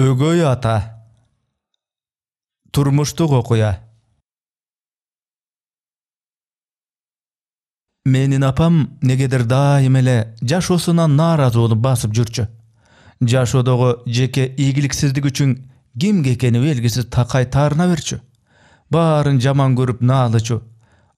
өгөй ата турмуштук окуя Менің апам негедір дайым эле жашоосуна олып басып жүрчү жашоодогу жеке игіліксіздік үчін кимге экени белгисиз тақай таарына берчү Барын жаман көріп наалычу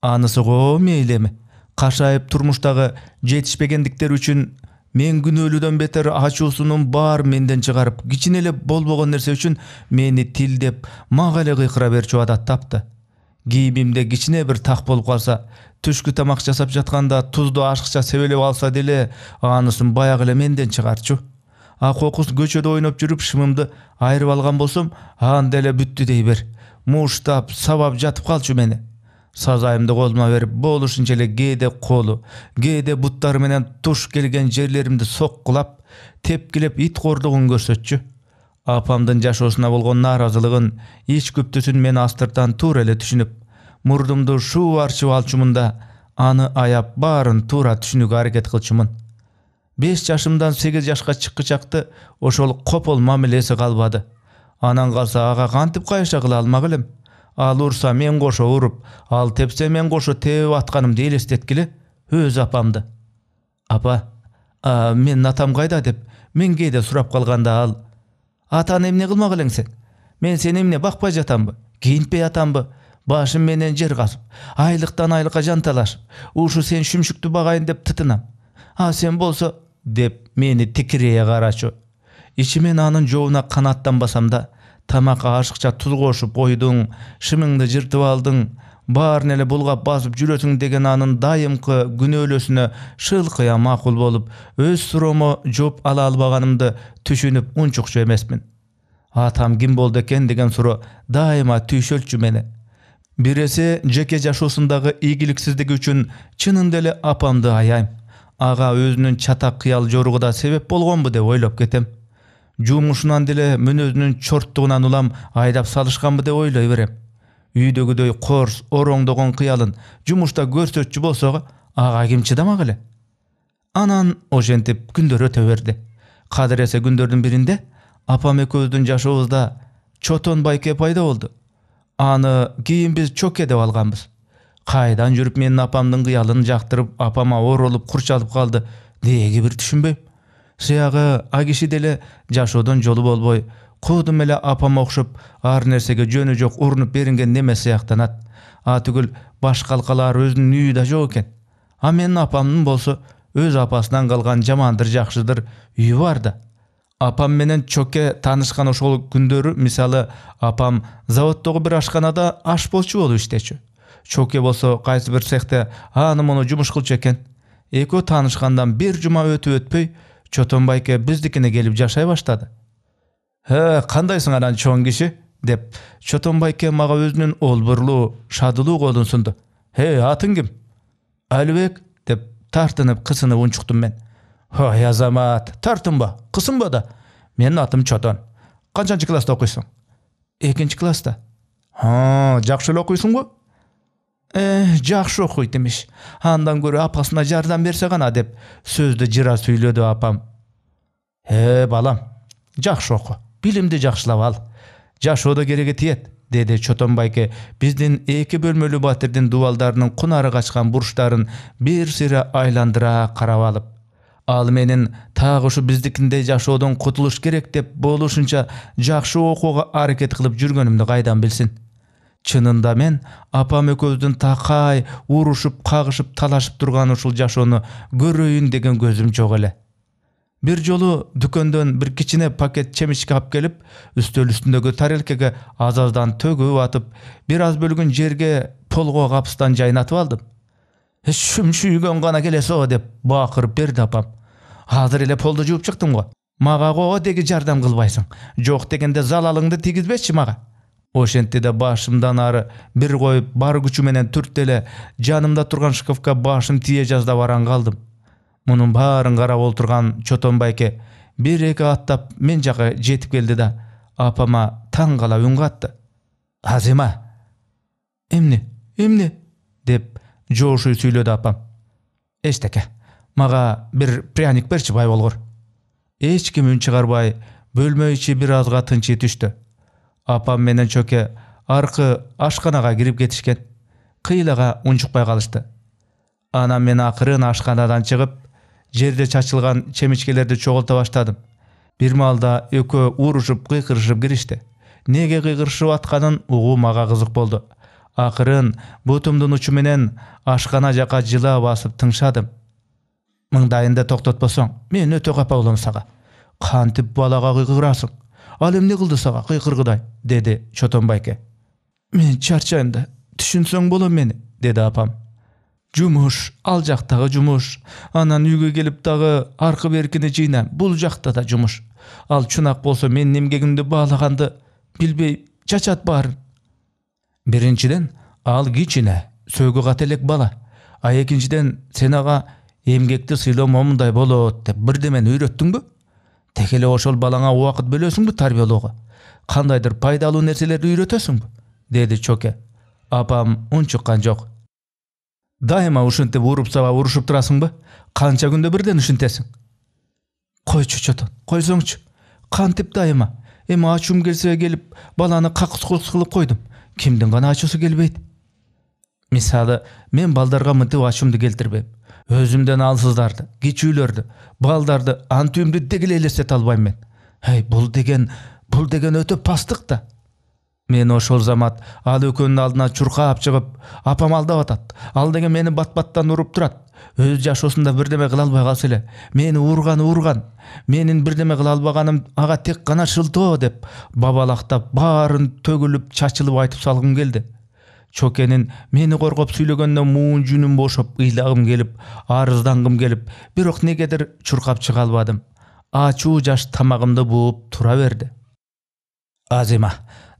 анысы го мейлемі Қашайып турмуштагы жетішпегендіктер үчін мен күнөөлүүдөн бетер ачуусунун баарын менден чыгарып кичине эле болбогон нерсе үчүн мени тилдеп деп мага эле кыйкыра берчү адат тапты кийимимде кичине бир так болуп калса түшкү тамак жасап жатканда тузду ашыкча себелеп алса деле анысын баягы эле менден чыгарчу а кокус көчөдө ойноп жүрүп шымымды айрып алган болсом анда эле бүттү дей бер муштап сабап жатып калчу мени сазайымды қолыма беріп эле кээде колу кээде буттары менен туш келген жерлеримди соккулап тепкилеп ит кордугун көрсөтчү апамдын жашоосуна болгон нааразылыгын ич күптүсүн мен астыртан туура эле түшүнүп мурдумду шуу арчып алчумун да аны аяп баарын туура түшүнүүгө аракет кылчумун беш жашымдан сегиз жашка чыккычакты ошол копол мамилеси калбады анан калса ага кантип кайыша кыла алмак элем ал ұрса мен қошы ұрып ал тепсе мен қошы теуіп атқанымды елестеткілі өз апамды апа а мен атам қайда деп мен кейде сұрап қалғанда ал атаны эмне кылмак элең сен мен сени эмне бакпай жатамбы кийинтпей атамбы башым менен жер қазып, айлықтан айлыкка жанталашып ушу сен шүмшүктү бағайын деп тытынам а сен болсо деп мени тикирее карачу ичимен анын жообуна канааттанбасам да тамаққа ашықша тұз қошып қойдың шымыңды жыртып алдың барын эле булгап басып жүрөсүң деген анын дайымкы күнөөлөсүнө шылкыя макул болып, өз суроомо жоп ала албағанымды түшүнүп унчукчу эмесмин атам ким болды экен деген суроо дайыма түйшөлчү мени біресе жеке жашоосундагы ийгиликсиздиги үчүн чынында эле апамды аяйм Аға өзүнүн чатак кыял жоругу да себеп болгонбу деп ойлоп кетем жумушунан деле мүнөзүнүн чорттугунан улам айдап салышканбы деп ойлой берем үйдөгүдөй корс ороңдогон кыялын жумушта көрсөтчү болсо ага ким чыдамак эле анан ошентип күндөр өтө берди кадыр эсе күндөрдүн биринде апам экөөбүздүн жашообузда чотон байке пайда болду аны кийин биз чоке деп алганбыз кайдан жүрүп менин апамдын кыялын жактырып апама оролуп курчалып калды деги бир түшүнбөйм сыягы агиши деле жашоодон жолу болбой кудум эле апама окшоп ар нерсеге жөнү жок урунуп беринген неме сыяктанат а түгүл баш калкалар өзүнүн үйү да жок экен а менин апамдын болсо өз апасынан калган жамандыр жакшыдыр үйү бар да апам менен чоке таанышкан ошол күндөрү мисалы апам заводдогу бир ашканада аш болчу болуп иштечү чоке болсо кайсы бир цехте аны муну жумуш кылчу экен экөө таанышкандан бир жума өтүп өтпөй чотонбайке биздикине келіп жашай баштады э қандайсың анан чоң киши деп чотонбайке мага өзүнүн олбурлуу шадылуу колун сунду эй атың ким алибек деп тартынып кысынып унчуктум мен ой азамат тартынба кысынба да менин атым чотон канчанчы класста окуйсуң экинчи класста жакшы эле окуйсуңбу жакшы окуйт имиш андан көрө апасына жардам берсе гана деп сөздү жыра сүйлөдү апам э балам жакшы оку билимди жакшылап ал жашоодо кереги тиет деди чотон байке биздин эки бөлмөлүү батирдин дубалдарынын кунары качкан бурчтарын бир сыйра айландыра карап алып ал менин так ушу биздикиндей жашоодон кутулуш керек деп болушунча жакшы окууга аракет кылып жүргөнүмдү кайдан билсин чынында мен апам экөөбүздүн такай урушуп кагышып талашып турган ушул жашоону көрөйүн деген көзүм жок эле бир жолу дүкөндөн бир кичине пакет чемичке алып келип үстөл үстүндөгү тарелкеге аз аздан төгүп атып бир аз бөлүгүн жерге полго капстан жайнатып алдым шүмшүйгөн гана келесиго деп бакырып берди апам азыр эле полду жууп чыктым го мага го деги жардам кылбайсың жок дегенде залалыңды тийгизбечи мага ошентти да башымдан ары бир коюп бар күчү менен жанымда турган шкафка башым тие жаздап араң калдым мунун баарын карап олтурган чотон байке бир эки аттап мен жака жетип келди да апама таң кала үн катты азима эмне эмне деп жоошуй сүйлөдү апам эчтеке мага бир пряник берчи болгур эч ким үн чыгарбай бөлмө ичи бир азга тынчый түштү апам менен чөке аркы ашканага кирип кетишкен кыйлага унчукпай калышты анан мен акырын ашканадан чыгып жерде чачылган чемичкелерди чогулта баштадым бир маалда экөө урушуп кыйкырышып киришти неге кыйкырышып атканын угуу мага кызык болду акырын бутумдун учу менен ашкана жака жыла басып тыңшадым мыңдайынды токтотпосоң мен өтө капа болом сага кантип балага кыйкырасың ал эмне кылды сага кыйкыргыдай деди чотон байке мен чарчайм да түшүнсөң болом мени деди апам жумуш ал жактагы жумуш анан үйгө келип дагы аркы беркини жыйна бул жакта да жумуш ал чунак болсо менин эмгегимди баалаганды билбей чачат баарын биринчиден ал кичине сөөгү ката элек бала а экинчиден сен ага эмгекти сыйлоо момундай болот деп бирдемени үйрөттүңбү тәкеле ошол балаңа убакыт бөлөсүңбү тарбиялоого кандайдыр пайдалуу нерселерди үйрөтөсүңбү деди чоке апам унчуккан жок дайыма ушинтип уруп саба урушуп турасыңбы канча күндө бирден ушинтесиң койчу чотон койсоңчу кантип дайыма эми ачуум келсе келип баланы какыс кукс кылып койдум кимдин гана ачуусу келбейт мисалы мен балдарга мынтип ачуумду келтирбейм өзімден алсыздарды кичүүлөрдү балдарды деги эле элестете албайм мен эй бул деген бул деген өтө пастык да мен ошол замат ал экөөнүн алдына чуркап чыгып апам алдап атат ал деген мени бат баттан уруп турат өз жашоосунда бирдеме кыла албай калса эле мени урган урган менин бирдеме кыла албаганым ага тек гана шылтоо деп бабалактап баарын төгүлүп чачылып айтып салгым келди чокенин мені қорғап сүйлегенде муун жүнім бошып ыйлагым келіп, арыздангым келіп, бирок негедир чуркап чыга албадым ачуу жаш тамағымды бууп тұра берди азима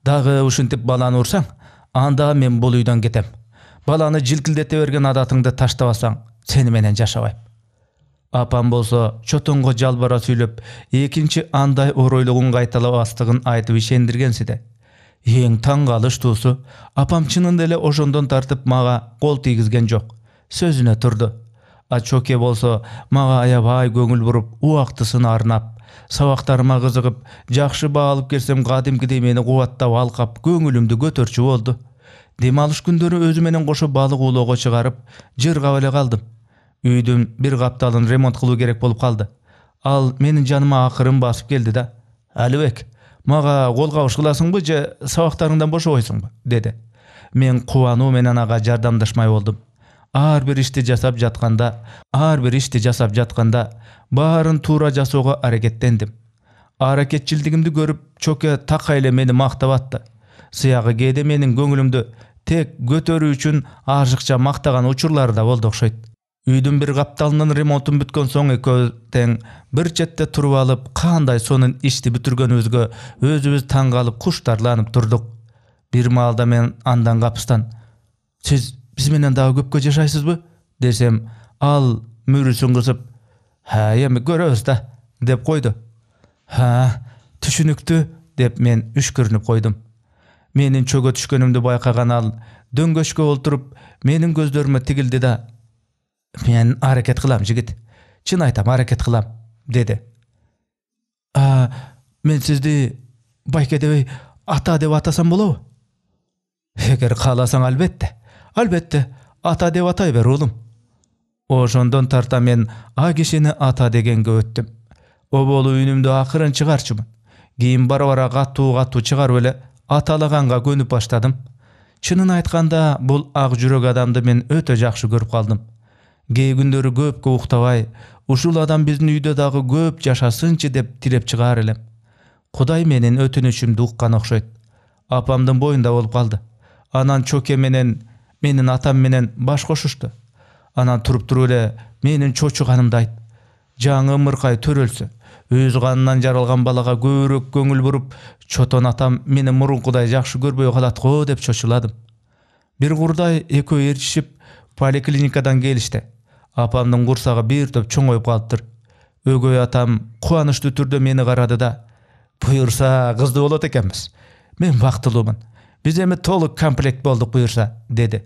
дагы ушинтип баланы урсаң анда мен бул үйдөн кетем баланы жилкилдете берген адатыңды таштабасаң сени менен жашабайм апам болсо чотонго жалбара сүйлөп экинчи андай оройлугун кайталабастыгын айтып ишендиргенсиде ең таң қалыш туысы апам чынында эле ошондон тартып мага кол тийгизген жок сөзүнө турду а чоке болсо мага аябай көңүл буруп убактысын арнап сабактарыма кызыгып жакшы баа алып келсем кадимкидей мени кубаттап алкап көңүлүмдү көтөрчү болду дем алыш күндөрү өзү менен кошо балык уулоого чыгарып жыргап эле калдым үйдүн бир капталын ремонт кылуу керек болуп калды ал менин жаныма акырын басып келди да алибек маға қолға ұшқыласың ба же сабақтарыңдан бос ойсың ба деді мен қуану менен аға жардамдашмай болдым. ар бир ишти жасап жатқанда, ар бир ишти жасап жатканда баарын туура жасоого аракеттендим аракетчилдигимди көрүп чоке такай эле мени мактап атты сыягы кээде менин көңүлүмдү тек көтөрүү үчүн ашыкча мактаган учурлары да болду окшойт үйдүн бир капталынын ремонтун бүткөн соң экөө тең бир четте туруп алып кандай сонун ишти бүтүргөнүбүзгө өзүбүз таң калып куштарланып турдук бир маалда мен андан капыстан сиз биз менен дагы көпкө жашайсызбы десем ал мүрүсүн кысып ха эми көрөбүз да деп койду ха түшүнүктүү деп мен үшкүрүнүп койдум менин чөгө түшкөнүмдү байкаган ал дөңгөчкө олтуруп менин көздөрүмө тигилди да мен әрекет қылам жігіт Чын айтам әрекет қылам деді а, мен сізді байке деп ата деп атасам болау егер қаласаң әлбетте әлбетте ата деп атай бер ұлым ошондон тарта мен а кишини ата дегенге өттүм оболу үнүмдү акырын чыгарчумун кийин бара бара катуу катуу чыгарып эле аталаганга көнүп баштадым чынын айтканда бул ак жүрөк адамды мен өтө жакшы көрүп калдым кээ күндөрү көпкө уктабай ушул адам биздин үйдө дагы көп жашасынчы деп тилеп чыгаар элем кудай менин өтүнүчүмдү уккан окшойт апамдын боюнда болуп калды анан чоке менен менин атам менен баш кошушту анан туруп туруп эле менин чочуганымды айт жаңы ымыркай төрөлсө өз канынан жаралган балага көбүрөөк көңүл буруп чотон атам мени мурункудай жакшы көрбөй калат го деп чочуладым бир курдай экөө ээрчишип поликлиникадан келишти Апамның құрсағы бир топ чоңоюп калыптыр өгөй атам қуанышты түрде мені қарады да бұйырса қызды болот екенбіз мен бақтылымын, біз эми толук комплект болдық бұйырса, деді.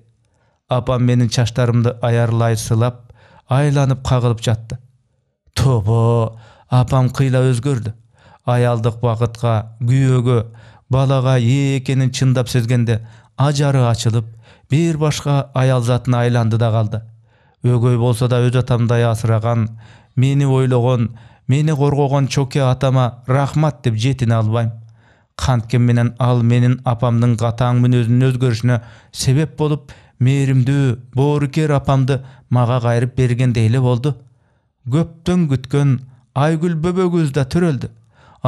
апам менің чачтарымды аярлай сылап айланып қағылып жатты тобо апам кыйла өзгөрдү аялдық бакытка күйөөгө балаға ээ экенин чындап сезгенде ажары ачылып бир башка аял затына айланды да қалды өгөй болсо да өз атамдай асыраган мени ойлогон мени коргогон чоке атама рахмат деп жетине албайм канткен менен ал менин апамдын катаң мүнөзүнүн өзгөрүшүнө себеп болуп мээримдүү боорукер апамды мага кайрып бергендей эле болду көптөн күткөн айгүл бөбөгүбүз да төрөлдү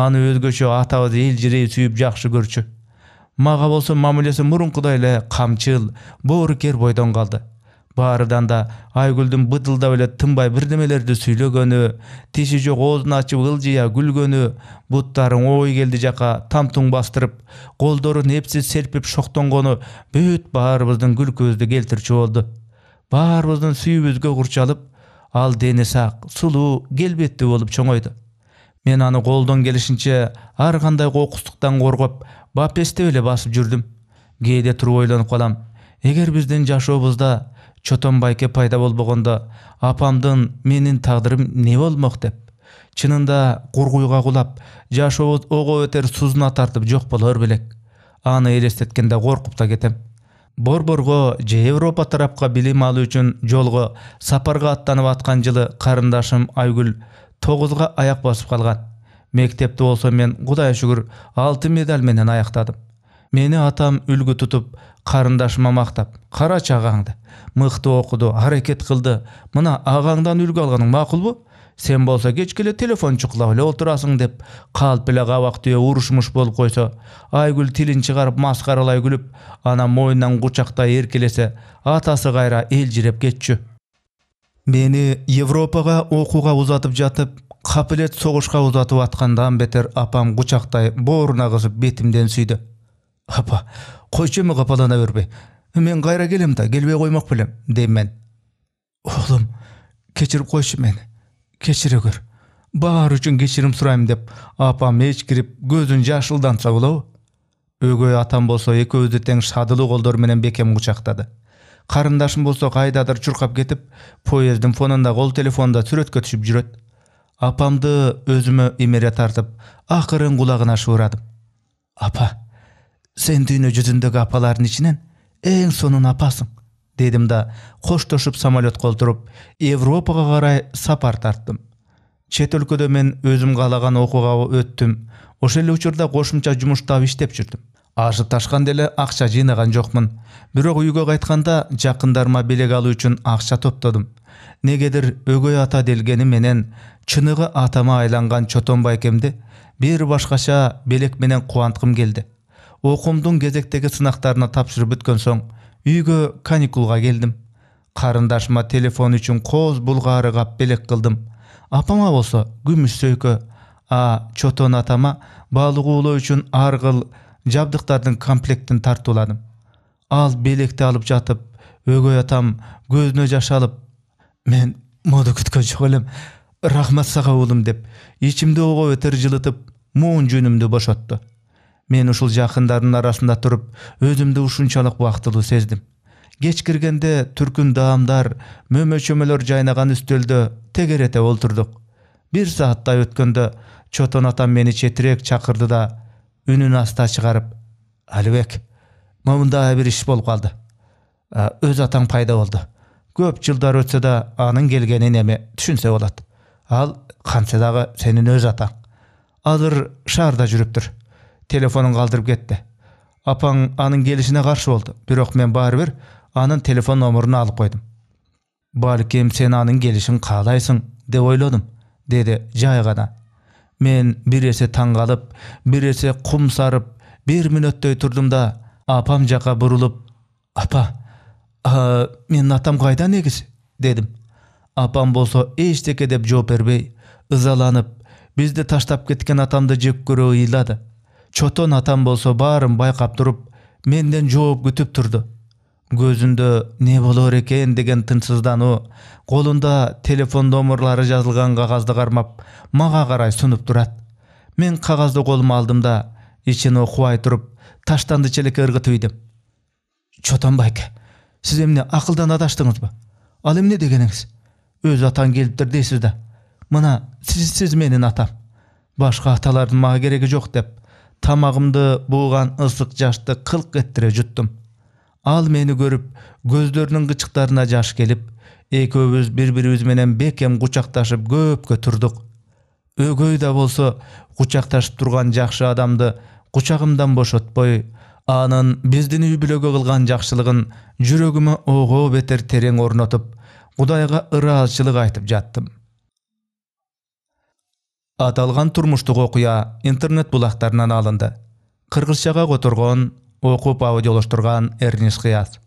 аны өзгөчө атабыз элжирей сүйүп жакшы көрчү мага болсо мамилеси мурункудай эле камчыл боорукер бойдон калды баарыдан да айгүлдүн быдылдап эле тынбай бирдемелерди сүйлөгөнү тиши жок оозун ачып ылжыя күлгөнү буттарын ой келди жака там туң бастырып колдорун эпсиз серпип шоктонгону бүт баарыбыздын күлкүбүздү келтирчү болду баарыбыздын сүйүүбүзгө курчалып ал дени сак сулуу келбеттүү болуп чоңойду мен аны колдон келишинче ар кандай кокустуктан коргоп бапестеп эле басып жүрдүм кээде туруп ойлонуп калам эгер биздин жашообузда чотон байке пайда болбогондо апамдын менин тагдырым эмне болмок деп чынында кургуйга кулап жашообуз ого бетер сузуна тартып жок болор белек аны элестеткенде коркуп да кетем борборго же европа тарапка билим алуу үчүн жолго сапарга аттанып аткан жылы карындашым айгүл тогузга аяк басып калган мектепти болсо мен кудайга шүгүр алтын медаль менен аяктадым мени атам үлгү тутуп қарындашыма мақтап қарашы ағаңды мықты оқыды әрекет қылды мына ағаңдан үлгі алғаның мақұл ба сен болса келе телефон чұқылап эле деп калп эле кабак түбө болып қойса айгүл тилин шығарып масқаралай күліп ана мойнунан кучактай еркелесе атасы кайра элжиреп кетчү Мені Европаға оқуға ұзатып жатып қапілет соғышқа ұзатып аткандан бетер апам құшақтай бооруна кысып бетимден сүйдү апа қойшы эми қапалана бербей мен қайра келем да келбей коймок белем дейм мен оолум кечирип койчу мени кечире көр баары үчүн кечирим сурайм деп апам еш кіріп, көзүн жашылдантса болобу өгөй атам болсо экөөбүздү тең шадылы колдору менен бекем құшақтады қарындашым болсо қайдадыр чуркап кетип поезддин фонында қол телефонда сүрөткө түшіп жүрөт апамды өзіме имере тартып ақырын құлағына шыбырадым апа сен дүйнө жүзүндөгү апалардын ичинен эң сонун апасың дедим да коштошуп самолетко отуруп европага карай сапар тарттым чет өлкөдө мен өзүм каалаган окууга өттүм ошол эле учурда кошумча жумуш таап иштеп жүрдүм ашып ташкан деле акча жыйнаган жокмун бирок үйгө кайтканда жакындарыма белек алуу үчүн акча топтодум негедир өгөй ата делгени менен чыныгы атама айланган чотон байкемди бир башкача белек менен кубанткым келди Оқымдың кезектегі сынақтарына тапшырып біткен соң үйге каникулға келдім қарындашыма телефон үшін қоз бұлғары белек қылдым апама болса күміс сөйкі. а чотон атама балық улоо үчүн арғыл жабдықтардың комплектін комплектин ал белекті алып жатып өгөй атам көзіне жашалып, алып мен моду күткен элем рахмат саға уулум деп ичимде ого өтер жылытып муын жүнүмдү бошотту мен ушул жакындардын арасында туруп өзүмдү ушунчалык убактылуу сездим кеч киргенде түркүн даамдар мөмө чөмөлөр жайнаган үстөлдө тегерете олтурдук бир сааттай өткөндө чотон атам мени четирээк чакырды да үнүн аста чыгарып алибек момундай бир иш болуп калды өз атаң пайда болду көп жылдар өтсө да анын келгенин эми түшүнсө болот ал кантсе дагы сенин өз атаң азыр шаарда жүрүптүр телефонын қалдырып кетті апаң аның келісіне қарсы болды бирок мен бір, аның телефон номерін алып қойдым балким сен аның келишин қалайсың, деп ойлодум деді жай ғана. мен бир таңғалып, таң калып бир эсе кумсарып бир мүнөттөй да апам жаққа бұрылып, апа ә, мен атам қайда негіз?» дедім. апам болса, ештеке деп жооп бербей ызаланып бізді таштап кеткен атамды жек көрө ыйлады чотон атам болсо баарын байкап туруп менден жооп күтүп турду көзүндө не болор экен деген тынчсыздануу колунда телефон номерлары жазылган кагазды кармап мага карай сунуп турат мен кагазды колума алдым да ичин окубай туруп таштанды челекке ыргытып ийдим чотон байке сиз эмне акылдан адаштыңызбы ал эмне дегениңиз өз атаң келиптир дейсиз да мына сизсиз менин атам башка аталардын мага кереги жок деп тамағымды буған ысық жашты қылқ еттіре жұттым ал мені көріп көздерінің қычықтарына жаш келіп экөөбүз бири бирибиз менен бекем кучакташып көпкө турдук өгөй да болсо кучакташып тұрған жакшы адамды кучагымдан бошотпой анын биздин үй бүлөгө кылган жакшылыгын жүрөгүмө ого бетер терең орнотуп кудайга ыраазычылык айтып жаттым аталған турмуштук окуя интернет бұлақтарынан алынды кыргызчага которгон оқып аудиолоштурган эрнис кыяз